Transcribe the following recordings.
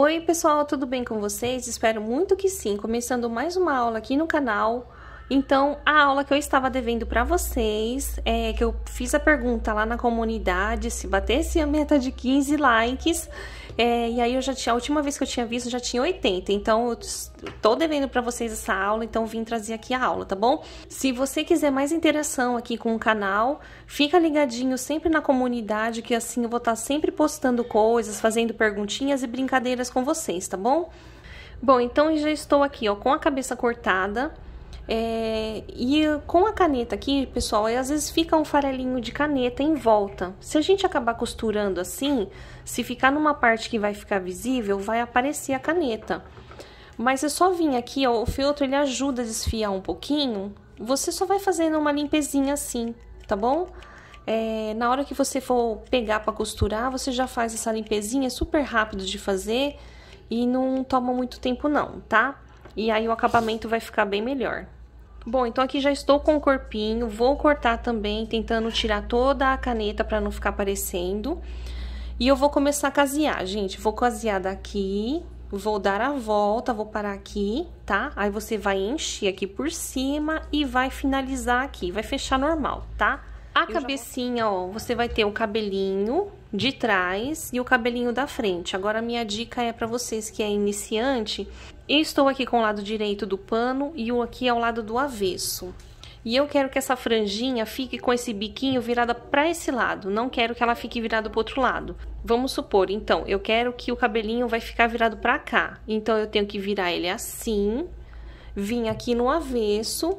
Oi pessoal, tudo bem com vocês? Espero muito que sim. Começando mais uma aula aqui no canal. Então, a aula que eu estava devendo para vocês, é que eu fiz a pergunta lá na comunidade, se batesse a meta de 15 likes, é, e aí eu já tinha, a última vez que eu tinha visto já tinha 80, então eu tô devendo para vocês essa aula, então vim trazer aqui a aula, tá bom? Se você quiser mais interação aqui com o canal, fica ligadinho sempre na comunidade, que assim eu vou estar tá sempre postando coisas, fazendo perguntinhas e brincadeiras com vocês, tá bom? Bom, então já estou aqui, ó, com a cabeça cortada. É, e com a caneta aqui, pessoal, às vezes fica um farelinho de caneta em volta. Se a gente acabar costurando assim, se ficar numa parte que vai ficar visível, vai aparecer a caneta. Mas é só vir aqui, ó, o feltro ele ajuda a desfiar um pouquinho. Você só vai fazendo uma limpezinha assim, tá bom? É, na hora que você for pegar para costurar, você já faz essa limpezinha, é super rápido de fazer e não toma muito tempo não, tá? E aí o acabamento vai ficar bem melhor. Bom, então aqui já estou com o corpinho, vou cortar também, tentando tirar toda a caneta para não ficar aparecendo. E eu vou começar a casear, gente. Vou casear daqui, vou dar a volta, vou parar aqui, tá? Aí você vai encher aqui por cima e vai finalizar aqui, vai fechar normal, tá? A eu cabecinha, ó, você vai ter o cabelinho de trás e o cabelinho da frente. Agora, minha dica é para vocês que é iniciante, estou aqui com o lado direito do pano e o aqui ao lado do avesso. E eu quero que essa franjinha fique com esse biquinho virada para esse lado, não quero que ela fique virada para outro lado. Vamos supor, então, eu quero que o cabelinho vai ficar virado para cá. Então, eu tenho que virar ele assim, vir aqui no avesso,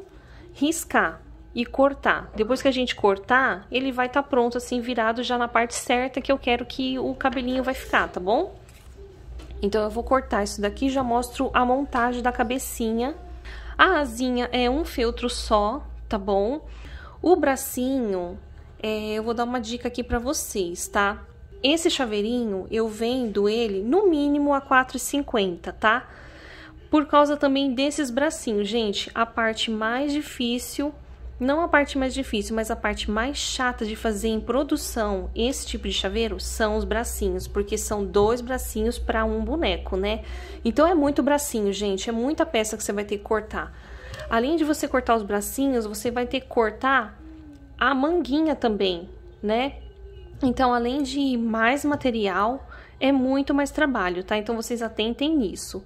riscar e cortar. Depois que a gente cortar, ele vai estar tá pronto assim, virado já na parte certa que eu quero que o cabelinho vai ficar, tá bom? Então, eu vou cortar isso daqui já mostro a montagem da cabecinha. A asinha é um feltro só, tá bom? O bracinho, é, eu vou dar uma dica aqui pra vocês, tá? Esse chaveirinho, eu vendo ele no mínimo a 4,50, tá? Por causa também desses bracinhos, gente, a parte mais difícil não a parte mais difícil, mas a parte mais chata de fazer em produção esse tipo de chaveiro são os bracinhos, porque são dois bracinhos para um boneco, né? Então é muito bracinho, gente, é muita peça que você vai ter que cortar. Além de você cortar os bracinhos, você vai ter que cortar a manguinha também, né? Então, além de mais material, é muito mais trabalho, tá? Então, vocês atentem nisso.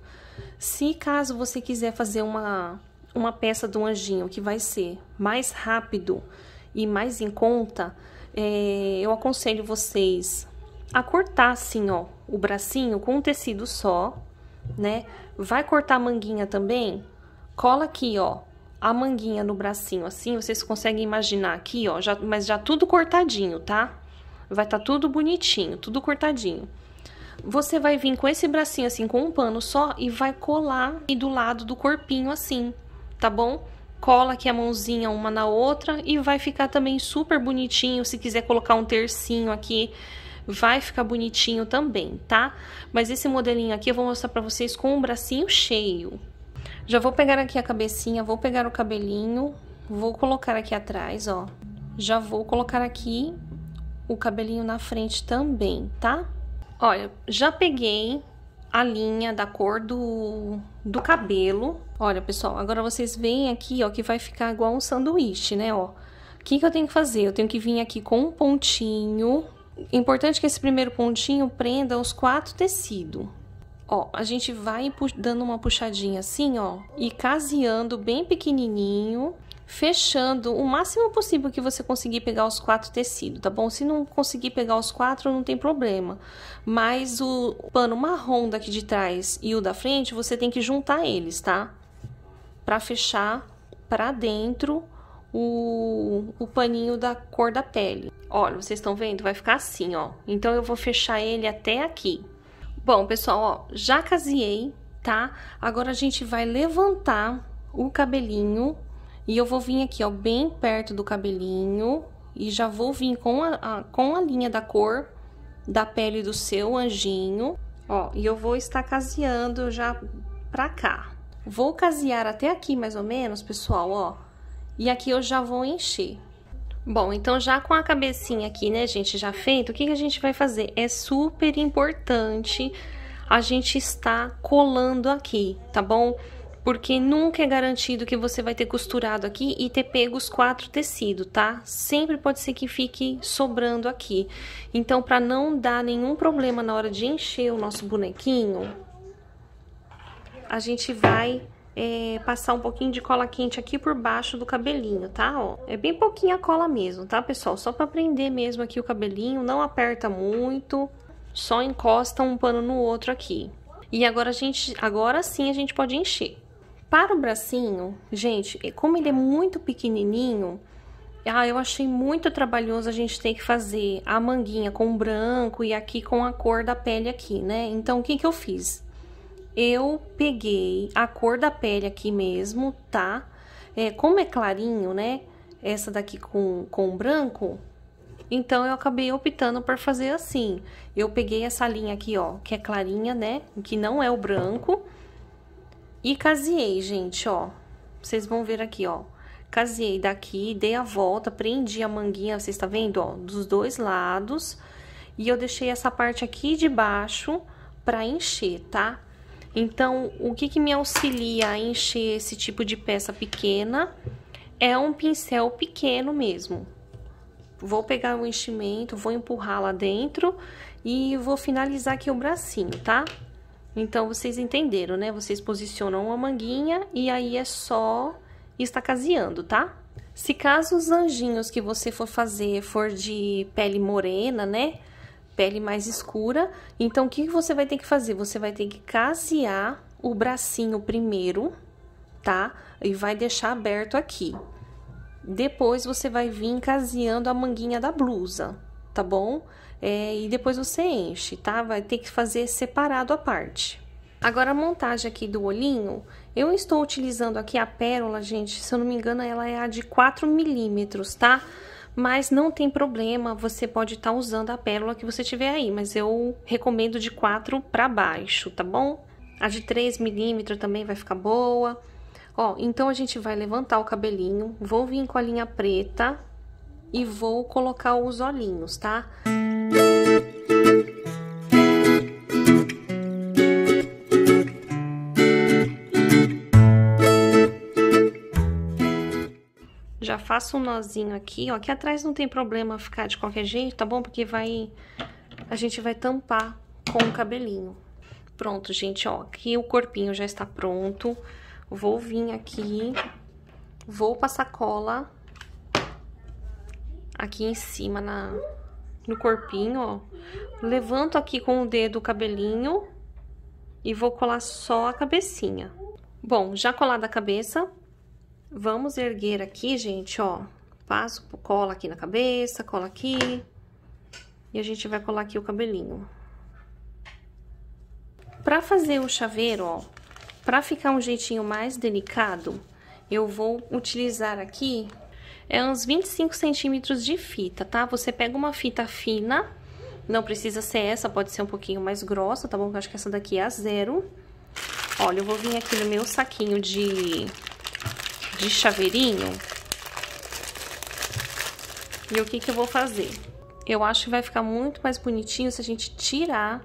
Se caso você quiser fazer uma uma peça do anjinho que vai ser mais rápido e mais em conta, é, eu aconselho vocês a cortar assim, ó, o bracinho com um tecido só, né? Vai cortar a manguinha também, cola aqui, ó, a manguinha no bracinho, assim, vocês conseguem imaginar aqui, ó, já, mas já tudo cortadinho, tá? Vai tá tudo bonitinho, tudo cortadinho. Você vai vir com esse bracinho assim, com um pano só, e vai colar e do lado do corpinho assim, tá bom? Cola aqui a mãozinha uma na outra e vai ficar também super bonitinho. Se quiser colocar um tercinho aqui, vai ficar bonitinho também, tá? Mas esse modelinho aqui eu vou mostrar pra vocês com o bracinho cheio. Já vou pegar aqui a cabecinha, vou pegar o cabelinho, vou colocar aqui atrás, ó. Já vou colocar aqui o cabelinho na frente também, tá? Olha, já peguei, a linha da cor do, do cabelo. Olha, pessoal, agora vocês veem aqui, ó, que vai ficar igual um sanduíche, né, ó. O que, que eu tenho que fazer? Eu tenho que vir aqui com um pontinho. Importante que esse primeiro pontinho prenda os quatro tecidos. Ó, a gente vai dando uma puxadinha assim, ó, e caseando bem pequenininho fechando o máximo possível que você conseguir pegar os quatro tecidos, tá bom? Se não conseguir pegar os quatro, não tem problema. Mas o pano marrom daqui de trás e o da frente, você tem que juntar eles, tá? Pra fechar pra dentro o, o paninho da cor da pele. Olha, vocês estão vendo? Vai ficar assim, ó. Então, eu vou fechar ele até aqui. Bom, pessoal, ó, já caseei, tá? Agora, a gente vai levantar o cabelinho e eu vou vir aqui, ó, bem perto do cabelinho e já vou vir com a, a, com a linha da cor da pele do seu anjinho, ó, e eu vou estar caseando já pra cá. Vou casear até aqui, mais ou menos, pessoal, ó, e aqui eu já vou encher. Bom, então já com a cabecinha aqui, né, gente, já feito, o que, que a gente vai fazer? É super importante a gente estar colando aqui, tá bom? porque nunca é garantido que você vai ter costurado aqui e ter pego os quatro tecidos, tá? Sempre pode ser que fique sobrando aqui. Então, para não dar nenhum problema na hora de encher o nosso bonequinho, a gente vai é, passar um pouquinho de cola quente aqui por baixo do cabelinho, tá? Ó, é bem pouquinha cola mesmo, tá, pessoal? Só pra prender mesmo aqui o cabelinho, não aperta muito, só encosta um pano no outro aqui. E agora, a gente, agora sim a gente pode encher. Para o bracinho, gente, como ele é muito pequenininho, ah, eu achei muito trabalhoso a gente ter que fazer a manguinha com branco e aqui com a cor da pele aqui, né? Então, o que que eu fiz? Eu peguei a cor da pele aqui mesmo, tá? É, como é clarinho, né? Essa daqui com, com branco, então, eu acabei optando por fazer assim. Eu peguei essa linha aqui, ó, que é clarinha, né? Que não é o branco. E caseei, gente, ó. Vocês vão ver aqui, ó. Caseei daqui, dei a volta, prendi a manguinha, vocês tá vendo, ó, dos dois lados. E eu deixei essa parte aqui de baixo pra encher, tá? Então, o que que me auxilia a encher esse tipo de peça pequena é um pincel pequeno mesmo. Vou pegar o enchimento, vou empurrar lá dentro e vou finalizar aqui o bracinho, tá? Tá? Então, vocês entenderam, né? Vocês posicionam a manguinha e aí é só caseando, tá? Se caso os anjinhos que você for fazer for de pele morena, né? Pele mais escura, então o que você vai ter que fazer? Você vai ter que casear o bracinho primeiro, tá? E vai deixar aberto aqui. Depois, você vai vir caseando a manguinha da blusa tá bom? É, e depois você enche, tá? Vai ter que fazer separado a parte. Agora, a montagem aqui do olhinho, eu estou utilizando aqui a pérola, gente, se eu não me engano, ela é a de 4 milímetros, tá? Mas não tem problema, você pode estar tá usando a pérola que você tiver aí, mas eu recomendo de 4 para baixo, tá bom? A de 3 milímetros também vai ficar boa. Ó, então a gente vai levantar o cabelinho, vou vir com a linha preta, e vou colocar os olhinhos, tá? Já faço um nozinho aqui, ó. Aqui atrás não tem problema ficar de qualquer jeito, tá bom? Porque vai... A gente vai tampar com o cabelinho. Pronto, gente, ó. Aqui o corpinho já está pronto. Vou vir aqui, vou passar cola aqui em cima na, no corpinho, ó. Levanto aqui com o dedo o cabelinho e vou colar só a cabecinha. Bom, já colada a cabeça, vamos erguer aqui, gente, ó. Passo, cola aqui na cabeça, cola aqui. E a gente vai colar aqui o cabelinho. Pra fazer o chaveiro, ó, pra ficar um jeitinho mais delicado, eu vou utilizar aqui é uns 25 centímetros de fita, tá? Você pega uma fita fina, não precisa ser essa, pode ser um pouquinho mais grossa, tá bom? Eu acho que essa daqui é a zero. Olha, eu vou vir aqui no meu saquinho de, de chaveirinho. E o que que eu vou fazer? Eu acho que vai ficar muito mais bonitinho se a gente tirar,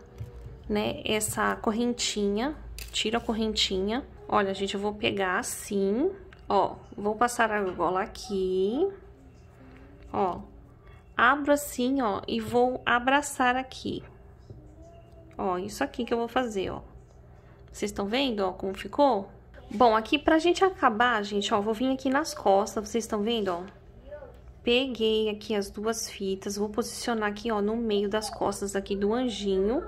né, essa correntinha. Tira a correntinha. Olha, gente, eu vou pegar assim... Ó, vou passar a gola aqui, ó, abro assim, ó, e vou abraçar aqui. Ó, isso aqui que eu vou fazer, ó. Vocês estão vendo, ó, como ficou? Bom, aqui pra gente acabar, gente, ó, vou vir aqui nas costas, vocês estão vendo, ó? Peguei aqui as duas fitas, vou posicionar aqui, ó, no meio das costas aqui do anjinho.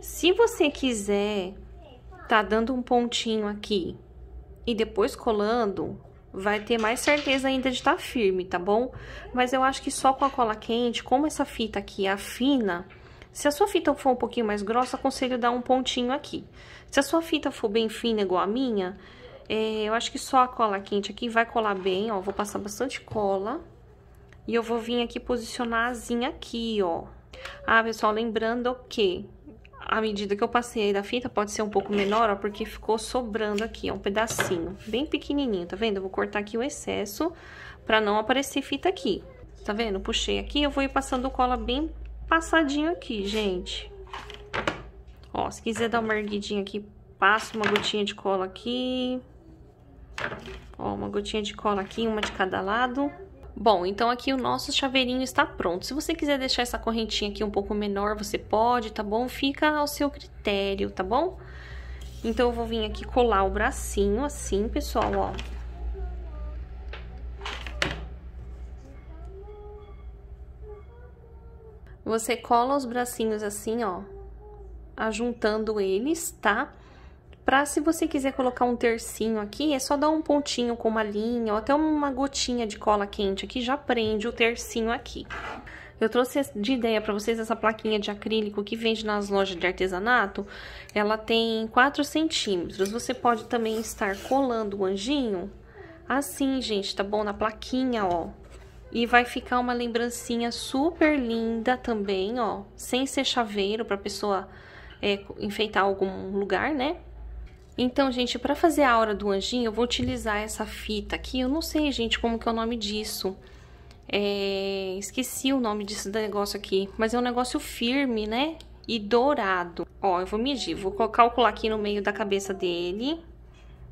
Se você quiser, tá dando um pontinho aqui, e depois colando, vai ter mais certeza ainda de estar tá firme, tá bom? Mas eu acho que só com a cola quente, como essa fita aqui é fina, se a sua fita for um pouquinho mais grossa, aconselho dar um pontinho aqui. Se a sua fita for bem fina, igual a minha, é, eu acho que só a cola quente aqui vai colar bem, ó. Vou passar bastante cola. E eu vou vir aqui posicionar a asinha aqui, ó. Ah, pessoal, lembrando que a medida que eu passei aí da fita pode ser um pouco menor, ó, porque ficou sobrando aqui, ó, um pedacinho, bem pequenininho, tá vendo? Eu vou cortar aqui o excesso pra não aparecer fita aqui, tá vendo? Puxei aqui, eu vou ir passando cola bem passadinho aqui, gente. Ó, se quiser dar uma erguidinha aqui, passa uma gotinha de cola aqui. Ó, uma gotinha de cola aqui, uma de cada lado. Bom, então aqui o nosso chaveirinho está pronto. Se você quiser deixar essa correntinha aqui um pouco menor, você pode, tá bom? Fica ao seu critério, tá bom? Então, eu vou vir aqui colar o bracinho assim, pessoal, ó. Você cola os bracinhos assim, ó, ajuntando eles, tá? Pra se você quiser colocar um tercinho aqui, é só dar um pontinho com uma linha ou até uma gotinha de cola quente aqui, já prende o tercinho aqui. Eu trouxe de ideia para vocês essa plaquinha de acrílico que vende nas lojas de artesanato. Ela tem 4 centímetros. Você pode também estar colando o anjinho assim, gente, tá bom? Na plaquinha, ó. E vai ficar uma lembrancinha super linda também, ó. Sem ser chaveiro pra pessoa é, enfeitar algum lugar, né? Então, gente, para fazer a aura do anjinho, eu vou utilizar essa fita aqui. Eu não sei, gente, como que é o nome disso. É... Esqueci o nome desse negócio aqui, mas é um negócio firme, né? E dourado. Ó, eu vou medir, vou calcular aqui no meio da cabeça dele.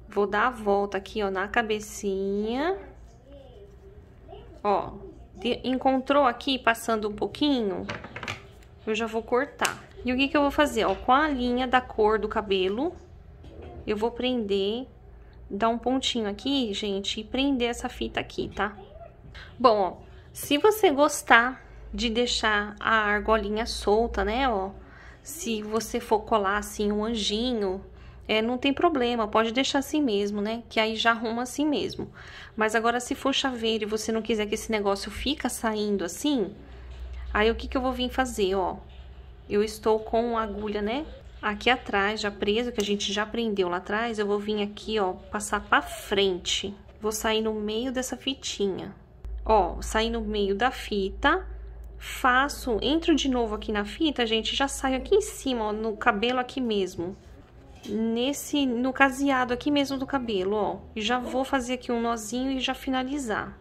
Vou dar a volta aqui, ó, na cabecinha. Ó, encontrou aqui, passando um pouquinho, eu já vou cortar. E o que que eu vou fazer, ó, com a linha da cor do cabelo, eu vou prender, dar um pontinho aqui, gente, e prender essa fita aqui, tá? Bom, ó, se você gostar de deixar a argolinha solta, né, ó, se você for colar assim um anjinho, é, não tem problema, pode deixar assim mesmo, né? Que aí já arruma assim mesmo. Mas agora, se for chaveiro e você não quiser que esse negócio fica saindo assim, aí o que que eu vou vir fazer, ó? Eu estou com agulha, né? Aqui atrás, já preso, que a gente já prendeu lá atrás, eu vou vir aqui, ó, passar pra frente. Vou sair no meio dessa fitinha. Ó, sair no meio da fita, faço, entro de novo aqui na fita, gente, já saio aqui em cima, ó, no cabelo aqui mesmo. Nesse, no caseado aqui mesmo do cabelo, ó. E já vou fazer aqui um nozinho e já finalizar.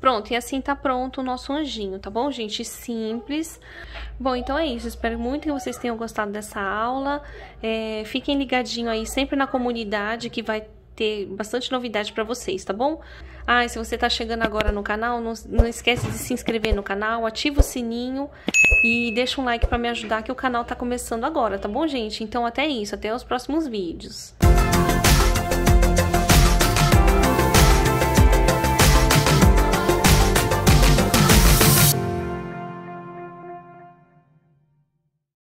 Pronto, e assim tá pronto o nosso anjinho, tá bom, gente? Simples. Bom, então é isso. Espero muito que vocês tenham gostado dessa aula. É, fiquem ligadinho aí sempre na comunidade que vai ter bastante novidade para vocês, tá bom? Ah, e se você tá chegando agora no canal, não, não esquece de se inscrever no canal, ativa o sininho e deixa um like para me ajudar que o canal tá começando agora, tá bom, gente? Então até isso, até os próximos vídeos.